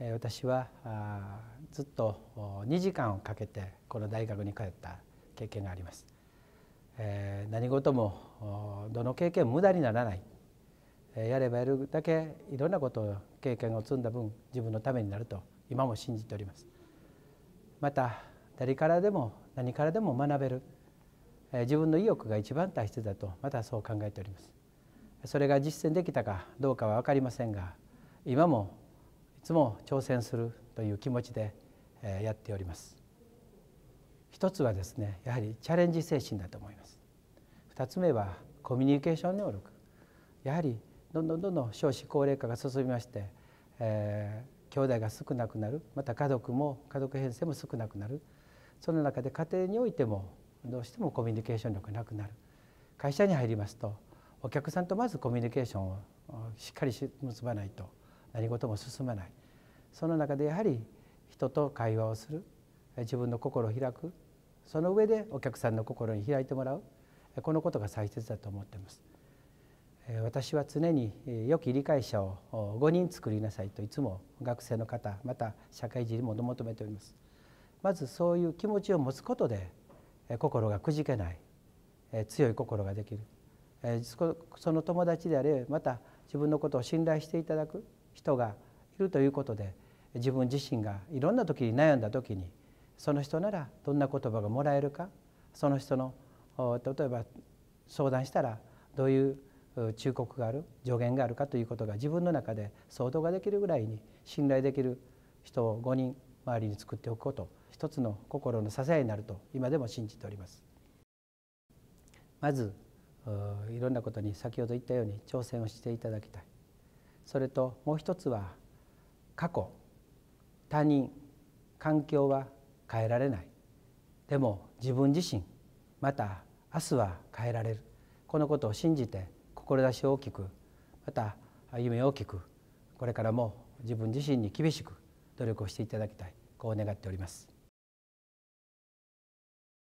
私はずっと2時間をかけてこの大学に通った経験があります。何事もどの経験も無駄にならないやればやるだけいろんなことを経験を積んだ分自分のためになると今も信じております。また誰からでも何からでも学べる自分の意欲が一番大切だとまたそう考えております。それが実践できたかどうかは分かりませんが今もいつも挑戦するという気持ちでやっております一つはですねやはりチャレンジ精神だと思います二つ目はコミュニケーション能力やはりどんどんどんどん少子高齢化が進みまして、えー、兄弟が少なくなるまた家族も家族編成も少なくなるその中で家庭においてもどうしてもコミュニケーション力なくなる会社に入りますとお客さんとまずコミュニケーションをしっかり結ばないと何事も進まないその中でやはり人と会話をする自分の心を開くその上でお客さんの心に開いてもらうこのことが大切だと思っています私は常に良き理解者を5人作りなさいといつも学生の方また社会人にも求めておりますまずそういう気持ちを持つことで心がくじけない強い心ができるその友達であれまた自分のことを信頼していただく人がいるということで自分自身がいろんな時に悩んだ時にその人ならどんな言葉がもらえるかその人の例えば相談したらどういう忠告がある助言があるかということが自分の中で想像ができるぐらいに信頼できる人を5人周りに作っておくこと一つの心の支えになると今でも信じております。まずいろんなことに先ほど言ったように挑戦をしていただきたい。それともう一つは過去他人環境は変えられないでも自分自身また明日は変えられるこのことを信じて志を大きくまた夢を大きくこれからも自分自身に厳しく努力をしていただきたいこう願っております。